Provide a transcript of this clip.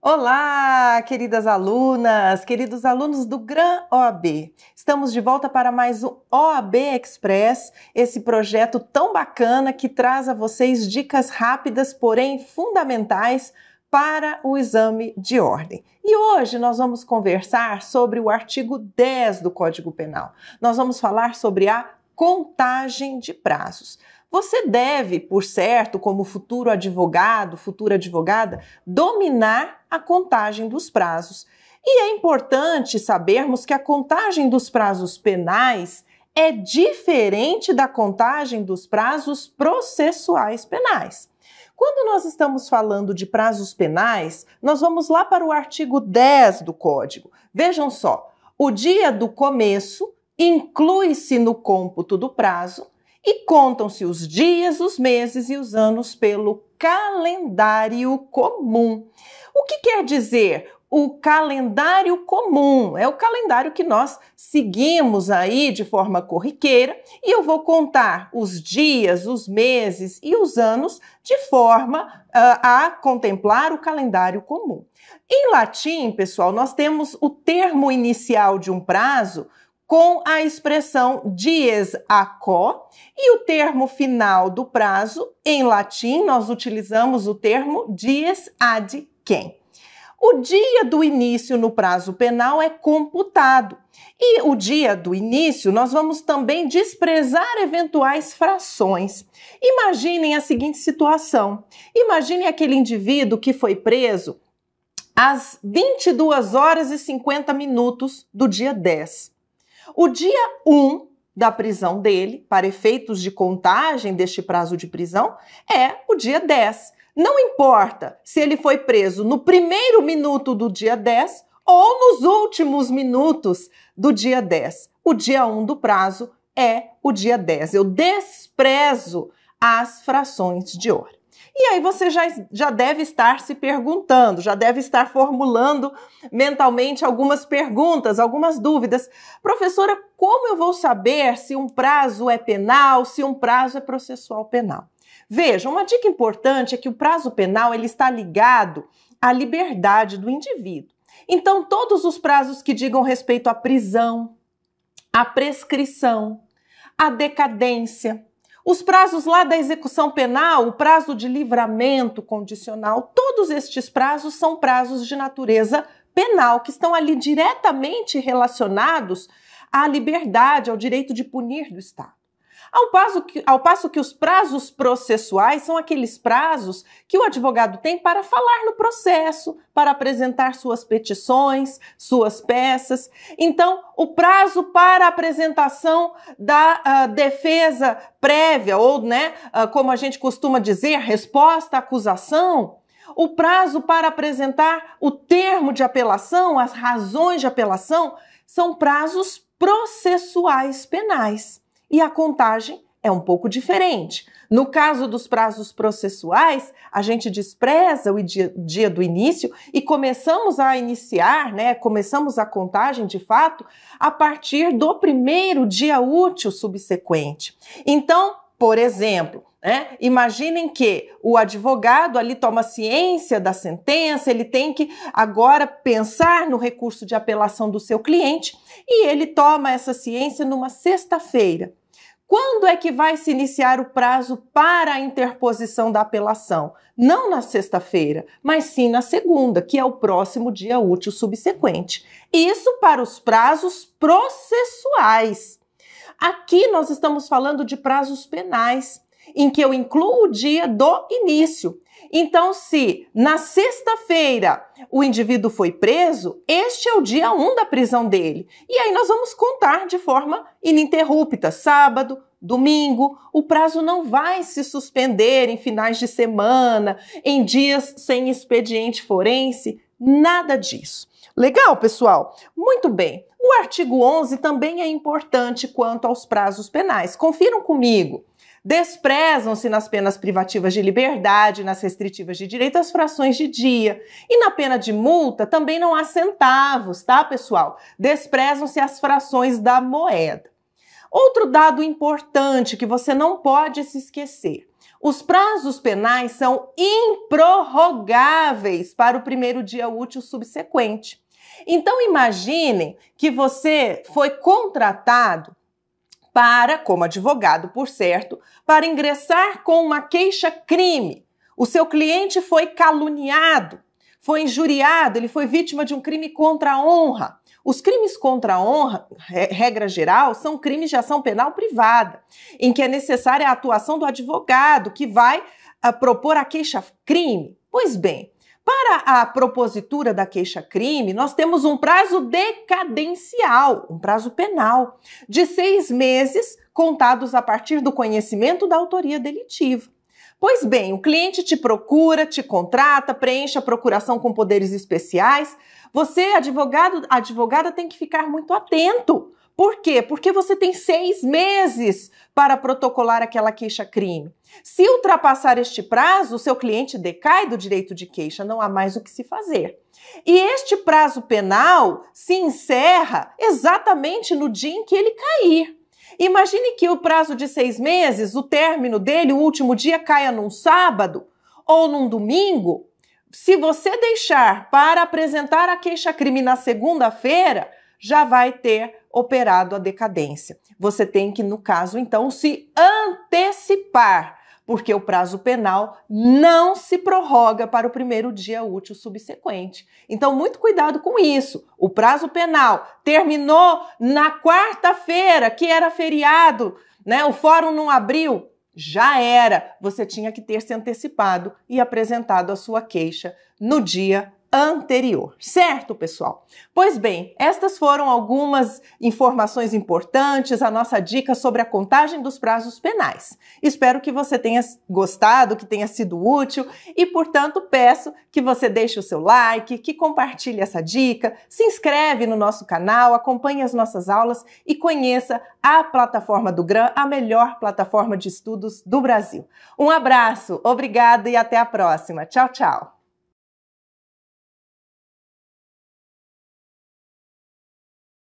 Olá, queridas alunas, queridos alunos do Gran OAB. Estamos de volta para mais um OAB Express, esse projeto tão bacana que traz a vocês dicas rápidas, porém fundamentais para o exame de ordem. E hoje nós vamos conversar sobre o artigo 10 do Código Penal. Nós vamos falar sobre a contagem de prazos. Você deve, por certo, como futuro advogado, futura advogada, dominar a contagem dos prazos. E é importante sabermos que a contagem dos prazos penais é diferente da contagem dos prazos processuais penais. Quando nós estamos falando de prazos penais, nós vamos lá para o artigo 10 do Código. Vejam só, o dia do começo inclui-se no cômputo do prazo e contam-se os dias, os meses e os anos pelo calendário comum. O que quer dizer o calendário comum? É o calendário que nós seguimos aí de forma corriqueira e eu vou contar os dias, os meses e os anos de forma uh, a contemplar o calendário comum. Em latim, pessoal, nós temos o termo inicial de um prazo com a expressão dies a quo e o termo final do prazo, em latim, nós utilizamos o termo dies ad quem. O dia do início no prazo penal é computado. E o dia do início, nós vamos também desprezar eventuais frações. Imaginem a seguinte situação: imaginem aquele indivíduo que foi preso às 22 horas e 50 minutos do dia 10. O dia 1 da prisão dele, para efeitos de contagem deste prazo de prisão, é o dia 10. Não importa se ele foi preso no primeiro minuto do dia 10 ou nos últimos minutos do dia 10. O dia 1 do prazo é o dia 10. Eu desprezo as frações de hora. E aí você já, já deve estar se perguntando, já deve estar formulando mentalmente algumas perguntas, algumas dúvidas. Professora, como eu vou saber se um prazo é penal, se um prazo é processual penal? Veja, uma dica importante é que o prazo penal ele está ligado à liberdade do indivíduo. Então, todos os prazos que digam respeito à prisão, à prescrição, à decadência, os prazos lá da execução penal, o prazo de livramento condicional, todos estes prazos são prazos de natureza penal, que estão ali diretamente relacionados à liberdade, ao direito de punir do Estado. Ao passo, que, ao passo que os prazos processuais são aqueles prazos que o advogado tem para falar no processo, para apresentar suas petições, suas peças. Então, o prazo para apresentação da uh, defesa prévia, ou, né, uh, como a gente costuma dizer, resposta à acusação, o prazo para apresentar o termo de apelação, as razões de apelação, são prazos processuais penais e a contagem é um pouco diferente. No caso dos prazos processuais, a gente despreza o dia, dia, do início e começamos a iniciar, né, começamos a contagem de fato a partir do primeiro dia útil subsequente. Então, por exemplo, né? Imaginem que o advogado ali toma ciência da sentença, ele tem que agora pensar no recurso de apelação do seu cliente e ele toma essa ciência numa sexta-feira. Quando é que vai se iniciar o prazo para a interposição da apelação? Não na sexta-feira, mas sim na segunda, que é o próximo dia útil subsequente. Isso para os prazos processuais. Aqui nós estamos falando de prazos penais em que eu incluo o dia do início. Então, se na sexta-feira o indivíduo foi preso, este é o dia 1 da prisão dele. E aí nós vamos contar de forma ininterrupta, sábado, domingo, o prazo não vai se suspender em finais de semana, em dias sem expediente forense, nada disso. Legal, pessoal? Muito bem. O artigo 11 também é importante quanto aos prazos penais. Confiram comigo desprezam-se nas penas privativas de liberdade, nas restritivas de direito as frações de dia. E na pena de multa também não há centavos, tá, pessoal? Desprezam-se as frações da moeda. Outro dado importante que você não pode se esquecer. Os prazos penais são improrrogáveis para o primeiro dia útil subsequente. Então imagine que você foi contratado para, como advogado, por certo, para ingressar com uma queixa-crime. O seu cliente foi caluniado, foi injuriado, ele foi vítima de um crime contra a honra. Os crimes contra a honra, regra geral, são crimes de ação penal privada, em que é necessária a atuação do advogado que vai a, ah, propor a queixa-crime. Pois bem, para a propositura da queixa-crime, nós temos um prazo decadencial, um prazo penal, de seis meses contados a partir do conhecimento da autoria delitiva. Pois bem, o cliente te procura, te contrata, preenche a procuração com poderes especiais. Você, advogado, advogada, tem que ficar muito atento, por quê? Porque você tem seis meses para protocolar aquela queixa-crime. Se ultrapassar este prazo, o seu cliente decai do direito de queixa, não há mais o que se fazer. E este prazo penal se encerra exatamente no dia em que ele cair. Imagine que o prazo de seis meses, o término dele, o último dia, caia num sábado ou num domingo. Se você deixar para apresentar a queixa-crime na segunda-feira, já vai ter operado a decadência. Você tem que, no caso, então, se antecipar, porque o prazo penal não se prorroga para o primeiro dia útil subsequente. Então, muito cuidado com isso. O prazo penal terminou na quarta-feira, que era feriado, né? O fórum não abriu. Já era, você tinha que ter se antecipado e apresentado a sua queixa no dia anterior, certo, pessoal? Pois bem, estas foram algumas informações importantes, a nossa dica sobre a contagem dos prazos penais. Espero que você tenha gostado, que tenha sido útil e, portanto, peço que você deixe o seu like, que compartilhe essa dica, se inscreve no nosso canal, acompanhe as nossas aulas e conheça a plataforma do GRAM, a melhor plataforma de estudos do Brasil. Um abraço, obrigada e até a próxima. Tchau, tchau.